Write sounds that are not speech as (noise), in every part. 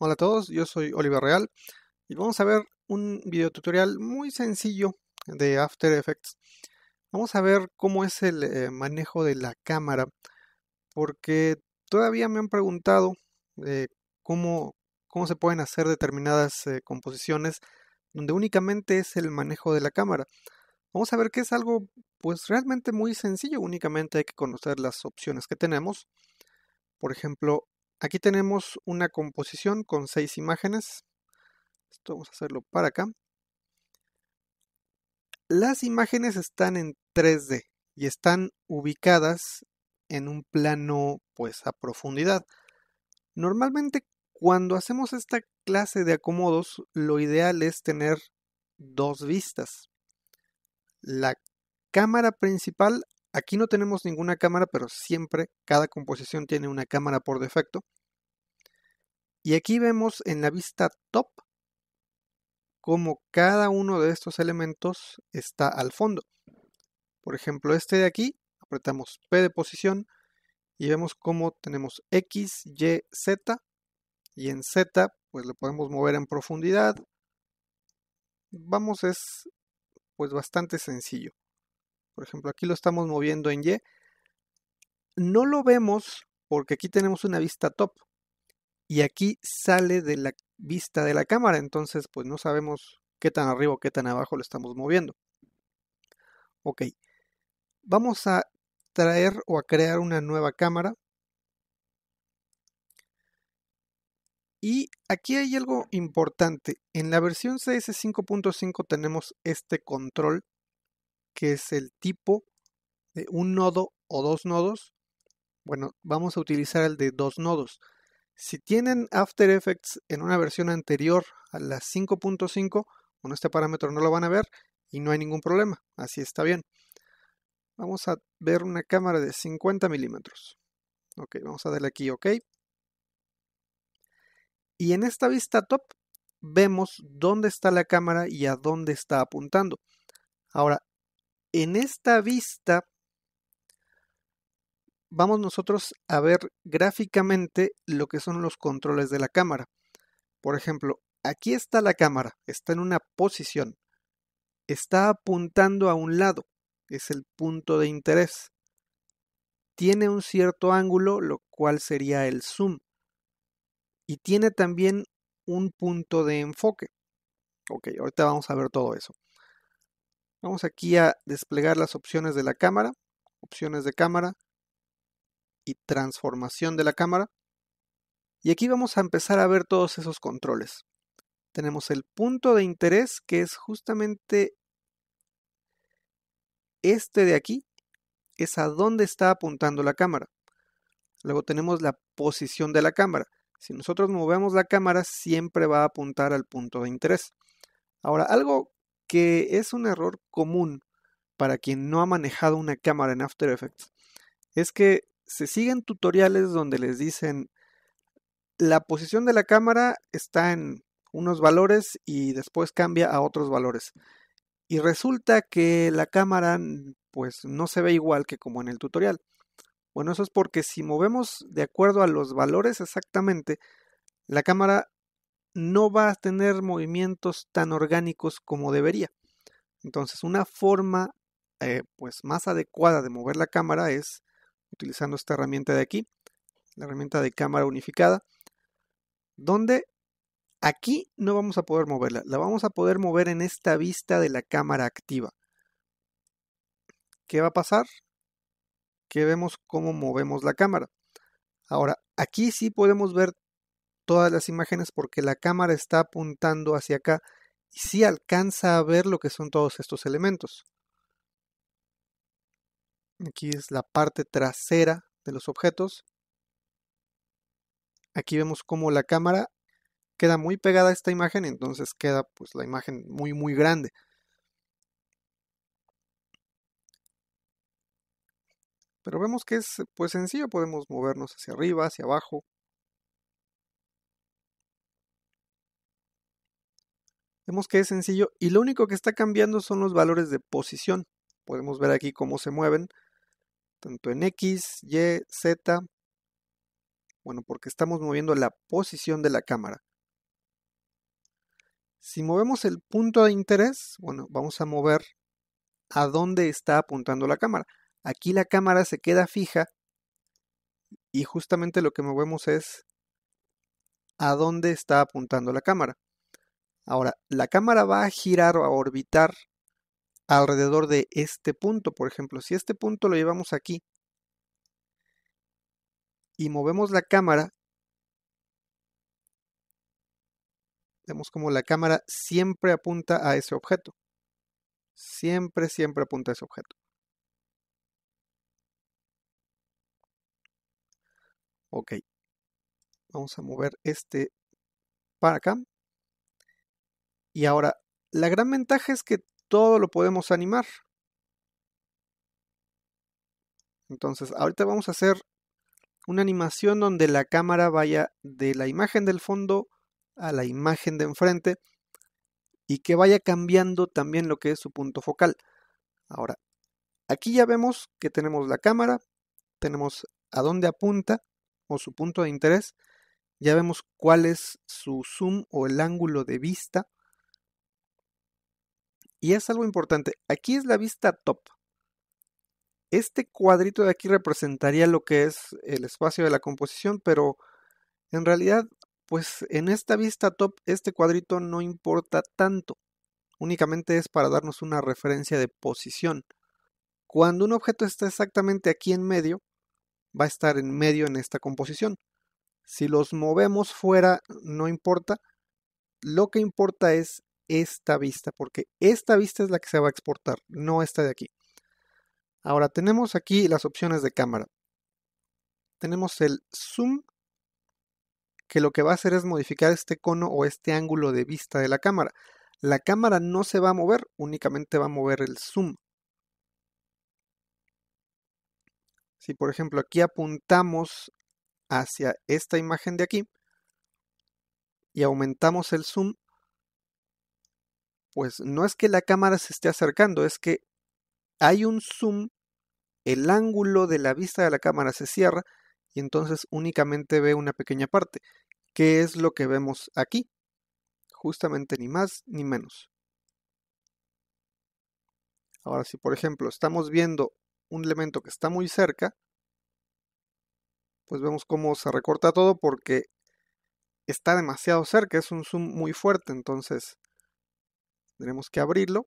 Hola a todos, yo soy Oliver Real y vamos a ver un video tutorial muy sencillo de After Effects. Vamos a ver cómo es el eh, manejo de la cámara porque todavía me han preguntado eh, cómo, cómo, se pueden hacer determinadas eh, composiciones donde únicamente es el manejo de la cámara. Vamos a ver que es algo pues realmente muy sencillo, únicamente hay que conocer las opciones que tenemos. Por ejemplo, Aquí tenemos una composición con seis imágenes. Esto vamos a hacerlo para acá. Las imágenes están en 3D y están ubicadas en un plano pues a profundidad. Normalmente cuando hacemos esta clase de acomodos lo ideal es tener dos vistas. La cámara principal Aquí no tenemos ninguna cámara, pero siempre cada composición tiene una cámara por defecto. Y aquí vemos en la vista top cómo cada uno de estos elementos está al fondo. Por ejemplo, este de aquí, apretamos P de posición y vemos cómo tenemos X, Y, Z. Y en Z, pues lo podemos mover en profundidad. Vamos, es pues bastante sencillo. Por ejemplo, aquí lo estamos moviendo en Y. No lo vemos porque aquí tenemos una vista top. Y aquí sale de la vista de la cámara. Entonces, pues no sabemos qué tan arriba o qué tan abajo lo estamos moviendo. Ok. Vamos a traer o a crear una nueva cámara. Y aquí hay algo importante. En la versión CS 5.5 tenemos este control que es el tipo de un nodo o dos nodos. Bueno, vamos a utilizar el de dos nodos. Si tienen After Effects en una versión anterior a la 5.5, bueno, este parámetro no lo van a ver y no hay ningún problema, así está bien. Vamos a ver una cámara de 50 milímetros. Ok, vamos a darle aquí OK. Y en esta vista top vemos dónde está la cámara y a dónde está apuntando. Ahora, en esta vista vamos nosotros a ver gráficamente lo que son los controles de la cámara. Por ejemplo, aquí está la cámara, está en una posición, está apuntando a un lado, es el punto de interés. Tiene un cierto ángulo, lo cual sería el zoom. Y tiene también un punto de enfoque. Ok, ahorita vamos a ver todo eso. Vamos aquí a desplegar las opciones de la cámara, opciones de cámara y transformación de la cámara. Y aquí vamos a empezar a ver todos esos controles. Tenemos el punto de interés que es justamente este de aquí, es a dónde está apuntando la cámara. Luego tenemos la posición de la cámara. Si nosotros movemos la cámara, siempre va a apuntar al punto de interés. Ahora, algo que es un error común para quien no ha manejado una cámara en After Effects, es que se siguen tutoriales donde les dicen la posición de la cámara está en unos valores y después cambia a otros valores. Y resulta que la cámara pues no se ve igual que como en el tutorial. Bueno, eso es porque si movemos de acuerdo a los valores exactamente, la cámara no va a tener movimientos tan orgánicos como debería. Entonces, una forma eh, pues más adecuada de mover la cámara es utilizando esta herramienta de aquí, la herramienta de cámara unificada, donde aquí no vamos a poder moverla, la vamos a poder mover en esta vista de la cámara activa. ¿Qué va a pasar? Que vemos cómo movemos la cámara. Ahora, aquí sí podemos ver todas las imágenes porque la cámara está apuntando hacia acá y sí alcanza a ver lo que son todos estos elementos. Aquí es la parte trasera de los objetos. Aquí vemos cómo la cámara queda muy pegada a esta imagen, entonces queda pues la imagen muy muy grande. Pero vemos que es pues sencillo, podemos movernos hacia arriba, hacia abajo, Vemos que es sencillo y lo único que está cambiando son los valores de posición. Podemos ver aquí cómo se mueven, tanto en X, Y, Z. Bueno, porque estamos moviendo la posición de la cámara. Si movemos el punto de interés, bueno, vamos a mover a dónde está apuntando la cámara. Aquí la cámara se queda fija y justamente lo que movemos es a dónde está apuntando la cámara. Ahora, la cámara va a girar o a orbitar alrededor de este punto. Por ejemplo, si este punto lo llevamos aquí y movemos la cámara, vemos como la cámara siempre apunta a ese objeto. Siempre, siempre apunta a ese objeto. Ok. Vamos a mover este para acá. Y ahora, la gran ventaja es que todo lo podemos animar. Entonces, ahorita vamos a hacer una animación donde la cámara vaya de la imagen del fondo a la imagen de enfrente y que vaya cambiando también lo que es su punto focal. Ahora, aquí ya vemos que tenemos la cámara, tenemos a dónde apunta o su punto de interés, ya vemos cuál es su zoom o el ángulo de vista, y es algo importante, aquí es la vista top. Este cuadrito de aquí representaría lo que es el espacio de la composición, pero en realidad, pues en esta vista top, este cuadrito no importa tanto. Únicamente es para darnos una referencia de posición. Cuando un objeto está exactamente aquí en medio, va a estar en medio en esta composición. Si los movemos fuera, no importa. Lo que importa es esta vista, porque esta vista es la que se va a exportar, no esta de aquí. Ahora tenemos aquí las opciones de cámara. Tenemos el zoom, que lo que va a hacer es modificar este cono o este ángulo de vista de la cámara. La cámara no se va a mover, únicamente va a mover el zoom. Si por ejemplo aquí apuntamos hacia esta imagen de aquí y aumentamos el zoom, pues no es que la cámara se esté acercando, es que hay un zoom, el ángulo de la vista de la cámara se cierra y entonces únicamente ve una pequeña parte, que es lo que vemos aquí, justamente ni más ni menos. Ahora, si por ejemplo estamos viendo un elemento que está muy cerca, pues vemos cómo se recorta todo porque está demasiado cerca, es un zoom muy fuerte, entonces Tendremos que abrirlo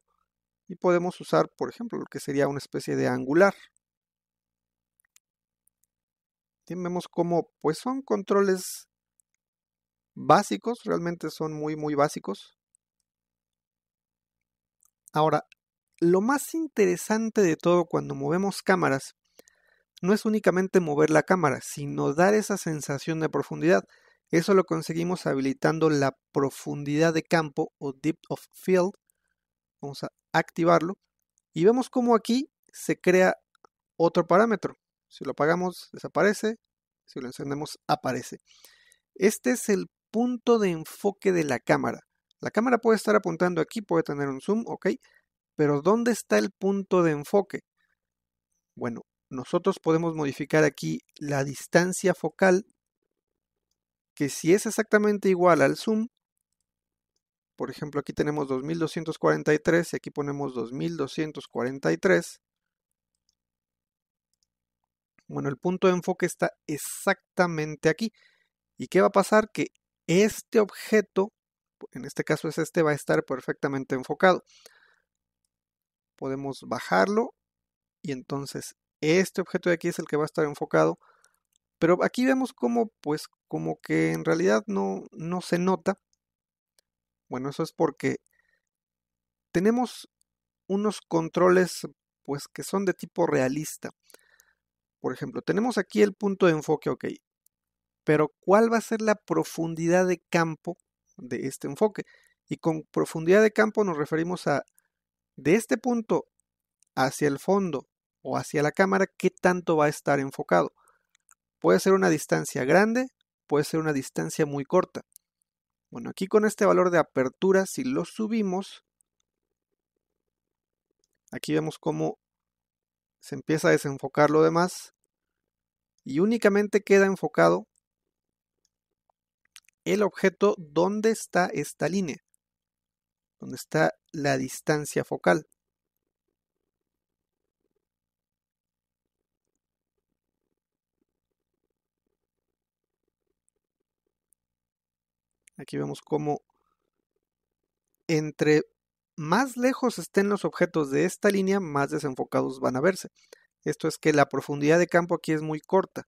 y podemos usar, por ejemplo, lo que sería una especie de angular. vemos cómo pues son controles básicos, realmente son muy, muy básicos. Ahora, lo más interesante de todo cuando movemos cámaras no es únicamente mover la cámara, sino dar esa sensación de profundidad. Eso lo conseguimos habilitando la profundidad de campo o depth of field Vamos a activarlo y vemos como aquí se crea otro parámetro. Si lo apagamos, desaparece. Si lo encendemos, aparece. Este es el punto de enfoque de la cámara. La cámara puede estar apuntando aquí, puede tener un zoom, ok. Pero ¿dónde está el punto de enfoque? Bueno, nosotros podemos modificar aquí la distancia focal, que si es exactamente igual al zoom, por ejemplo, aquí tenemos 2243 y aquí ponemos 2243. Bueno, el punto de enfoque está exactamente aquí. ¿Y qué va a pasar? Que este objeto, en este caso es este, va a estar perfectamente enfocado. Podemos bajarlo y entonces este objeto de aquí es el que va a estar enfocado. Pero aquí vemos como, pues, como que en realidad no, no se nota bueno, eso es porque tenemos unos controles pues que son de tipo realista. Por ejemplo, tenemos aquí el punto de enfoque, ok, pero ¿cuál va a ser la profundidad de campo de este enfoque? Y con profundidad de campo nos referimos a de este punto hacia el fondo o hacia la cámara, ¿qué tanto va a estar enfocado? Puede ser una distancia grande, puede ser una distancia muy corta. Bueno, aquí con este valor de apertura, si lo subimos, aquí vemos cómo se empieza a desenfocar lo demás y únicamente queda enfocado el objeto donde está esta línea, donde está la distancia focal. Aquí vemos cómo entre más lejos estén los objetos de esta línea, más desenfocados van a verse. Esto es que la profundidad de campo aquí es muy corta.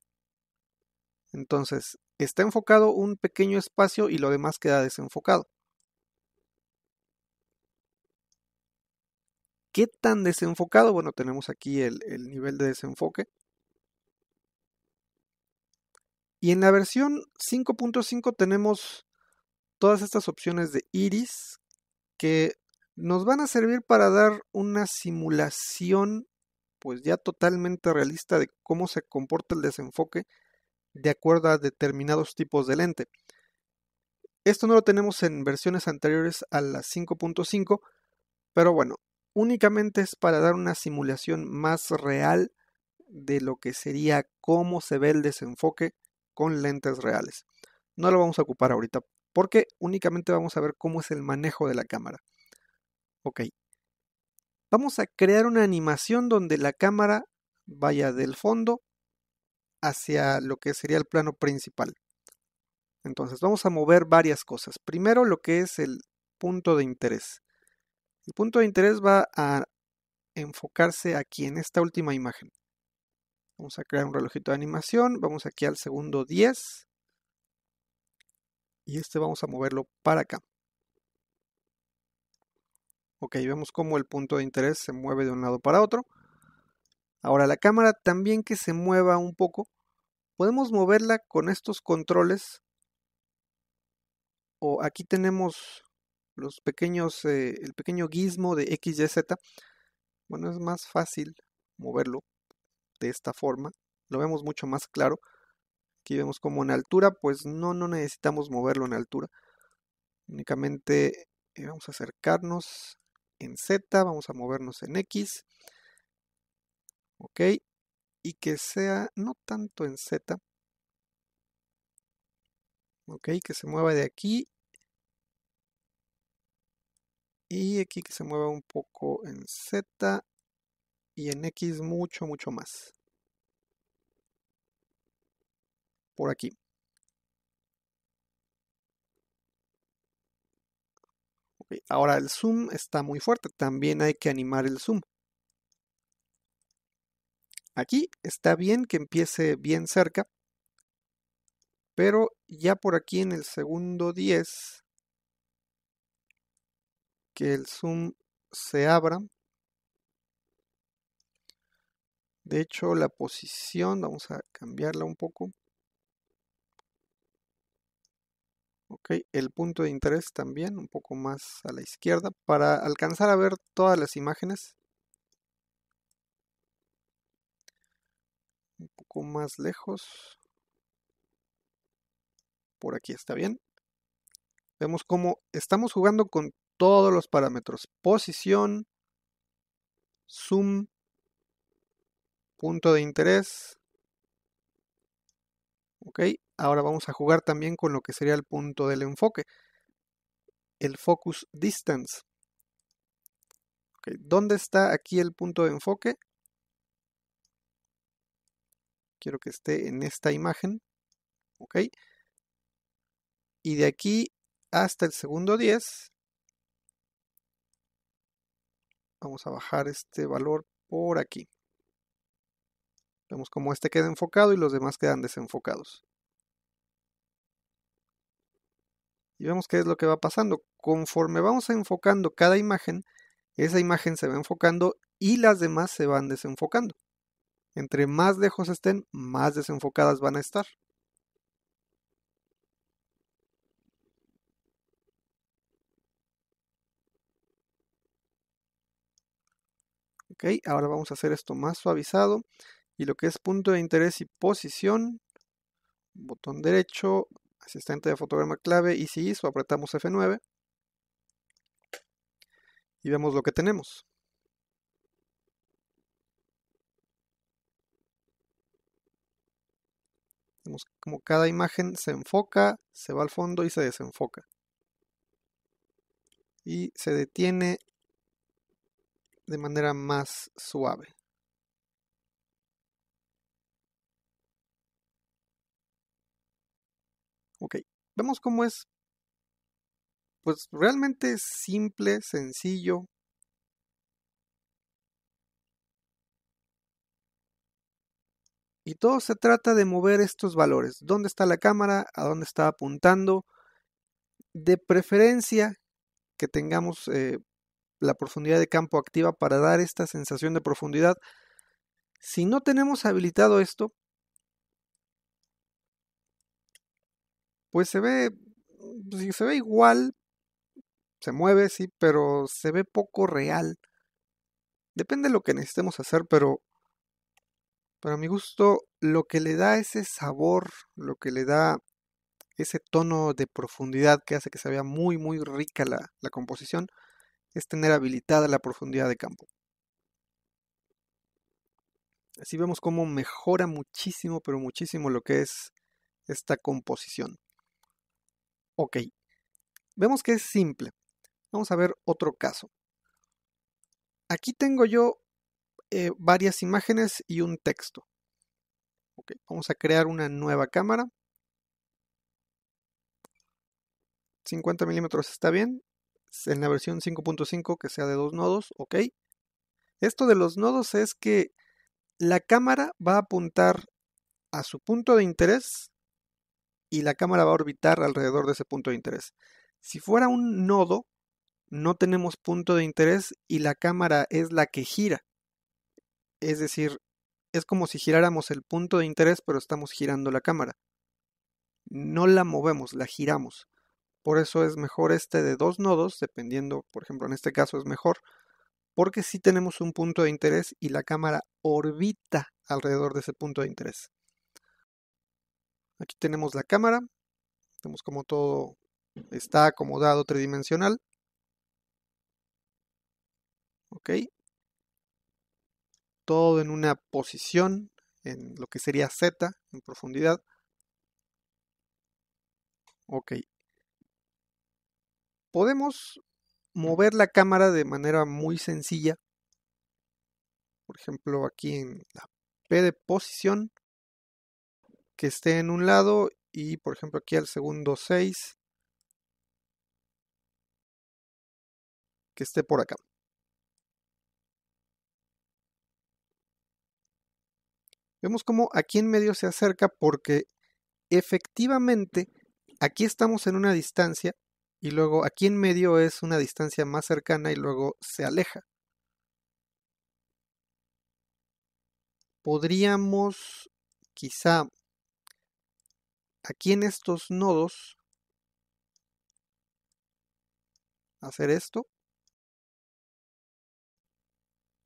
Entonces, está enfocado un pequeño espacio y lo demás queda desenfocado. ¿Qué tan desenfocado? Bueno, tenemos aquí el, nivel de desenfoque. Y en la versión 5.5 tenemos todas estas opciones de iris que nos van a servir para dar una simulación pues ya totalmente realista de cómo se comporta el desenfoque de acuerdo a determinados tipos de lente. Esto no lo tenemos en versiones anteriores a la 5.5, pero bueno, únicamente es para dar una simulación más real de lo que sería cómo se ve el desenfoque con lentes reales. No lo vamos a ocupar ahorita porque únicamente vamos a ver cómo es el manejo de la cámara. Ok. Vamos a crear una animación donde la cámara vaya del fondo hacia lo que sería el plano principal. Entonces vamos a mover varias cosas. Primero lo que es el punto de interés. El punto de interés va a enfocarse aquí en esta última imagen. Vamos a crear un relojito de animación. Vamos aquí al segundo 10 y este vamos a moverlo para acá. Ok, vemos cómo el punto de interés se mueve de un lado para otro. Ahora la cámara también que se mueva un poco, podemos moverla con estos controles. O aquí tenemos los pequeños, eh, el pequeño gizmo de x z Bueno, es más fácil moverlo de esta forma. Lo vemos mucho más claro. Aquí vemos como en altura, pues no, no necesitamos moverlo en altura. Únicamente eh, vamos a acercarnos en Z, vamos a movernos en X. Ok, y que sea no tanto en Z. Ok, que se mueva de aquí. Y aquí que se mueva un poco en Z y en X mucho, mucho más. por aquí. ahora el zoom está muy fuerte, también hay que animar el zoom. Aquí está bien que empiece bien cerca, pero ya por aquí en el segundo 10, que el zoom se abra. De hecho, la posición, vamos a cambiarla un poco. El punto de interés también, un poco más a la izquierda, para alcanzar a ver todas las imágenes. Un poco más lejos. Por aquí está bien. Vemos cómo estamos jugando con todos los parámetros. Posición, zoom, punto de interés. Ok, ahora vamos a jugar también con lo que sería el punto del enfoque, el focus distance. ¿Dónde está aquí el punto de enfoque? Quiero que esté en esta imagen. Ok. Y de aquí hasta el segundo 10. Vamos a bajar este valor por aquí. Vemos cómo este queda enfocado y los demás quedan desenfocados. y vemos qué es lo que va pasando. Conforme vamos enfocando cada imagen, esa imagen se va enfocando y las demás se van desenfocando. Entre más lejos estén, más desenfocadas van a estar. Ok, ahora vamos a hacer esto más suavizado. Y lo que es punto de interés y posición, botón derecho, asistente de fotograma clave y si hizo apretamos F9 y vemos lo que tenemos. Vemos como cada imagen se enfoca, se va al fondo y se desenfoca. Y se detiene de manera más suave. Ok, vemos cómo es, pues realmente simple, sencillo. Y todo se trata de mover estos valores. ¿Dónde está la cámara? ¿A dónde está apuntando? De preferencia que tengamos eh, la profundidad de campo activa para dar esta sensación de profundidad. Si no tenemos habilitado esto, pues se ve, pues, se ve igual, se mueve, sí, pero se ve poco real. Depende de lo que necesitemos hacer, pero para mi gusto, lo que le da ese sabor, lo que le da ese tono de profundidad que hace que se vea muy, muy rica la composición, es tener habilitada la profundidad de campo. Así vemos cómo mejora muchísimo, pero muchísimo lo que es esta composición. Ok, vemos que es simple. Vamos a ver otro caso. Aquí tengo yo eh, varias imágenes y un texto. Ok, vamos a crear una nueva cámara. 50 milímetros está bien. En la versión 5.5 que sea de dos nodos, ok. Esto de los nodos es que la cámara va a apuntar a su punto de interés y la cámara va a orbitar alrededor de ese punto de interés. Si fuera un nodo, no tenemos punto de interés y la cámara es la que gira. Es decir, es como si giráramos el punto de interés, pero estamos girando la cámara. No la movemos, la giramos. Por eso es mejor este de dos nodos, dependiendo, por ejemplo, en este caso es mejor, porque si tenemos un punto de interés y la cámara orbita alrededor de ese punto de interés. Aquí tenemos la cámara. Vemos como todo está acomodado tridimensional. Ok. Todo en una posición, en lo que sería Z, en profundidad. Ok. Podemos mover la cámara de manera muy sencilla. Por ejemplo, aquí en la P de posición que esté en un lado y por ejemplo aquí al segundo 6 que esté por acá. Vemos como aquí en medio se acerca porque efectivamente aquí estamos en una distancia y luego aquí en medio es una distancia más cercana y luego se aleja. Podríamos quizá aquí en estos nodos hacer esto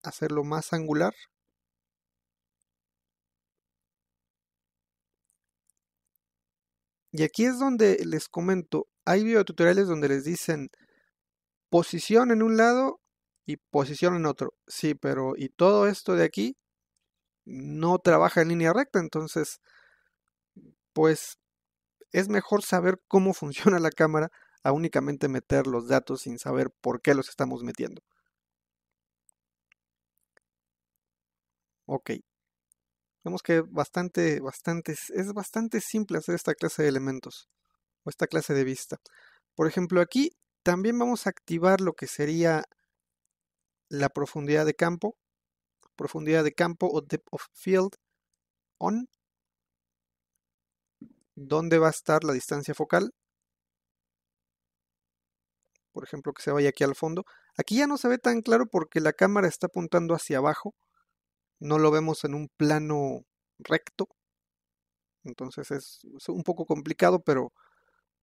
hacerlo más angular y aquí es donde les comento hay videotutoriales donde les dicen posición en un lado y posición en otro sí pero y todo esto de aquí no trabaja en línea recta entonces pues es mejor saber cómo (laughs) funciona la cámara a únicamente meter los datos sin saber por qué los estamos metiendo. Ok. Vemos que bastante, es bastante simple hacer esta clase de elementos o esta clase de vista. Por ejemplo, aquí también vamos a activar lo que sería la profundidad de campo, profundidad de campo o depth of field on dónde va a estar la distancia focal. Por ejemplo, que se vaya aquí al fondo. Aquí ya no se ve tan claro porque la cámara está apuntando hacia abajo. No lo vemos en un plano recto. Entonces es, un poco complicado, pero,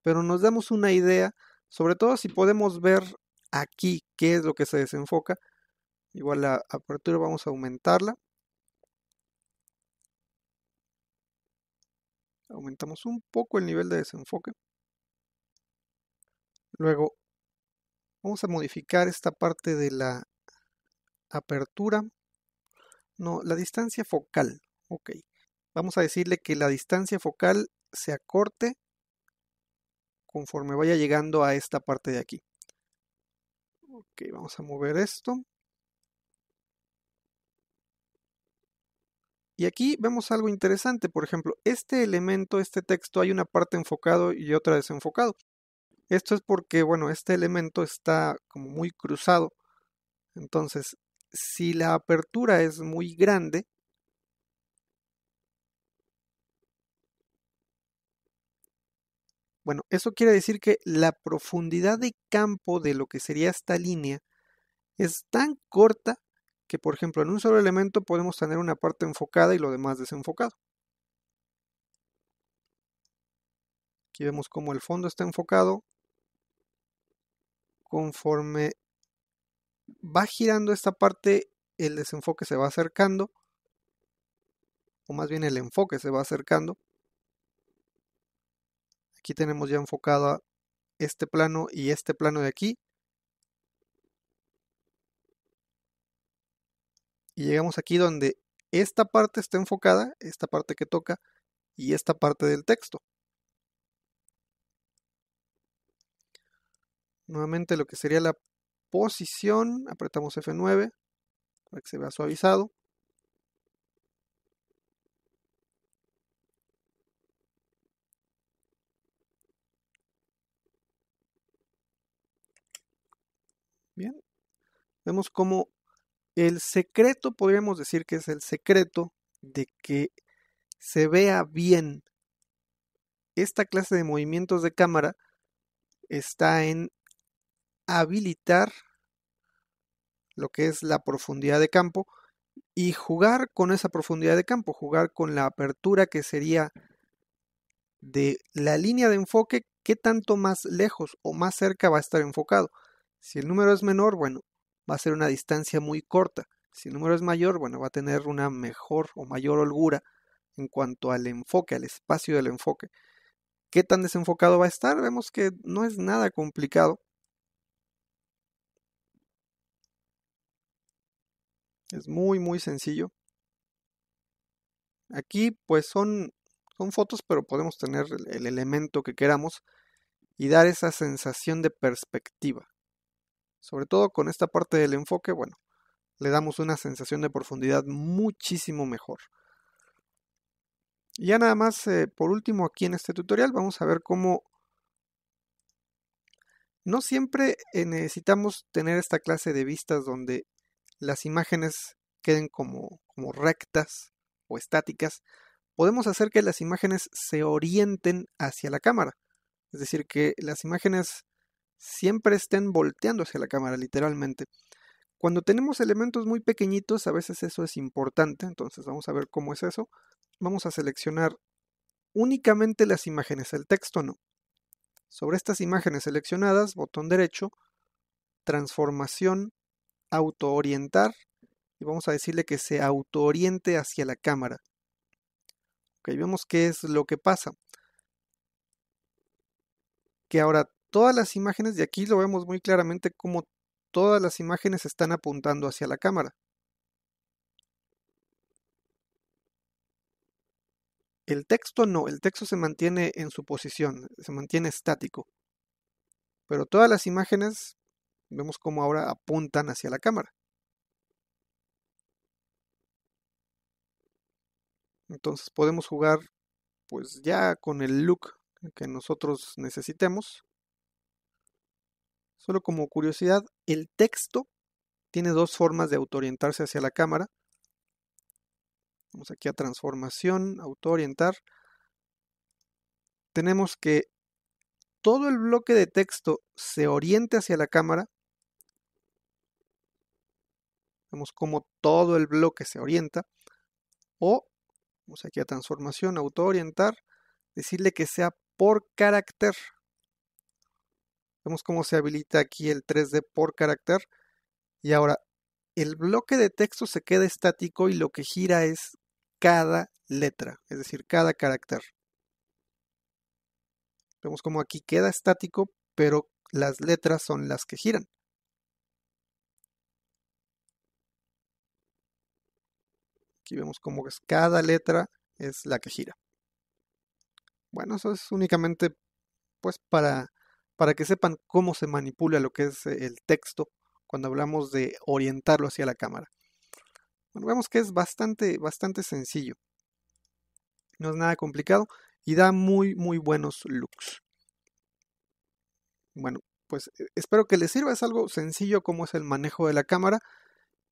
pero nos damos una idea. Sobre todo si podemos ver aquí qué es lo que se desenfoca. Igual la apertura vamos a aumentarla. Aumentamos un poco el nivel de desenfoque. Luego vamos a modificar esta parte de la apertura. No, la distancia focal. Ok. Vamos a decirle que la distancia focal se acorte conforme vaya llegando a esta parte de aquí. Ok, vamos a mover esto. Y aquí vemos algo interesante, por ejemplo, este elemento, este texto, hay una parte enfocado y otra desenfocado. Esto es porque, bueno, este elemento está como muy cruzado. Entonces, si la apertura es muy grande, bueno, eso quiere decir que la profundidad de campo de lo que sería esta línea es tan corta que por ejemplo en un solo elemento podemos tener una parte enfocada y lo demás desenfocado. Aquí vemos cómo el fondo está enfocado. Conforme va girando esta parte, el desenfoque se va acercando, o más bien el enfoque se va acercando. Aquí tenemos ya enfocada este plano y este plano de aquí. Y llegamos aquí donde esta parte está enfocada, esta parte que toca y esta parte del texto. Nuevamente lo que sería la posición, apretamos F9 para que se vea suavizado. Bien, vemos cómo el secreto, podríamos decir que es el secreto de que se vea bien esta clase de movimientos de cámara está en habilitar lo que es la profundidad de campo y jugar con esa profundidad de campo, jugar con la apertura que sería de la línea de enfoque, qué tanto más lejos o más cerca va a estar enfocado. Si el número es menor, bueno, va a ser una distancia muy corta. Si el número es mayor, bueno, va a tener una mejor o mayor holgura en cuanto al enfoque, al espacio del enfoque. ¿Qué tan desenfocado va a estar? Vemos que no es nada complicado. Es muy, muy sencillo. Aquí pues son, son fotos, pero podemos tener el elemento que queramos y dar esa sensación de perspectiva sobre todo con esta parte del enfoque, bueno, le damos una sensación de profundidad muchísimo mejor. ya nada más, eh, por último, aquí en este tutorial vamos a ver cómo no siempre eh, necesitamos tener esta clase de vistas donde las imágenes queden como, como rectas o estáticas. Podemos hacer que las imágenes se orienten hacia la cámara. Es decir, que las imágenes siempre estén volteando hacia la cámara, literalmente. Cuando tenemos elementos muy pequeñitos, a veces eso es importante, entonces vamos a ver cómo es eso. Vamos a seleccionar únicamente las imágenes, el texto no. Sobre estas imágenes seleccionadas, botón derecho, transformación, autoorientar, y vamos a decirle que se autooriente hacia la cámara. Ok, vemos qué es lo que pasa. Que ahora todas las imágenes, de aquí lo vemos muy claramente como todas las imágenes están apuntando hacia la cámara. El texto no, el texto se mantiene en su posición, se mantiene estático. Pero todas las imágenes vemos como ahora apuntan hacia la cámara. Entonces podemos jugar pues ya con el look que nosotros necesitemos. Solo como curiosidad, el texto tiene dos formas de autoorientarse hacia la cámara. Vamos aquí a transformación, autoorientar. Tenemos que todo el bloque de texto se oriente hacia la cámara. Vemos cómo todo el bloque se orienta. O, vamos aquí a transformación, autoorientar. decirle que sea por carácter. Vemos cómo se habilita aquí el 3D por carácter. Y ahora, el bloque de texto se queda estático y lo que gira es cada letra, es decir, cada carácter. Vemos cómo aquí queda estático, pero las letras son las que giran. Aquí vemos cómo es cada letra es la que gira. Bueno, eso es únicamente pues para para que sepan cómo se manipula lo que es eh, el texto cuando hablamos de orientarlo hacia la cámara. Bueno, vemos que es bastante, bastante sencillo. No es nada complicado y da muy, muy buenos looks. Bueno, pues eh, espero que les sirva. Es algo sencillo como es el manejo de la cámara.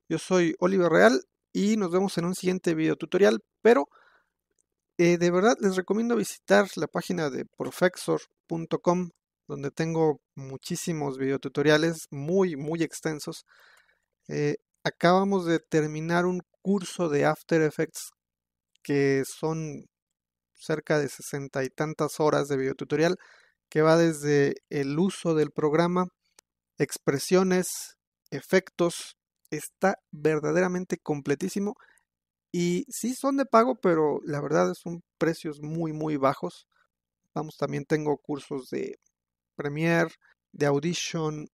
Yo soy Oliver Real y nos vemos en un siguiente video tutorial. Pero eh, de verdad les recomiendo visitar la página de profexor.com donde tengo muchísimos videotutoriales muy, muy extensos. Eh, acabamos de terminar un curso de After Effects que son cerca de sesenta y tantas horas de videotutorial que va desde el uso del programa, expresiones, efectos. Está verdaderamente completísimo. Y sí son de pago, pero la verdad son precios muy, muy bajos. Vamos, también tengo cursos de Premiere, de Audition,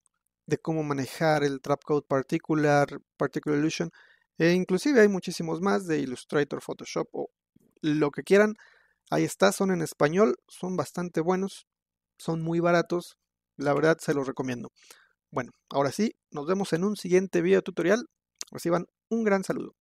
de cómo manejar el Trap Code Particular, Particular Illusion, e inclusive hay muchísimos más de Illustrator, Photoshop o lo que quieran. Ahí está, son en español, son bastante buenos, son muy baratos, la verdad se los recomiendo. Bueno, ahora sí, nos vemos en un siguiente video tutorial. Reciban un gran saludo.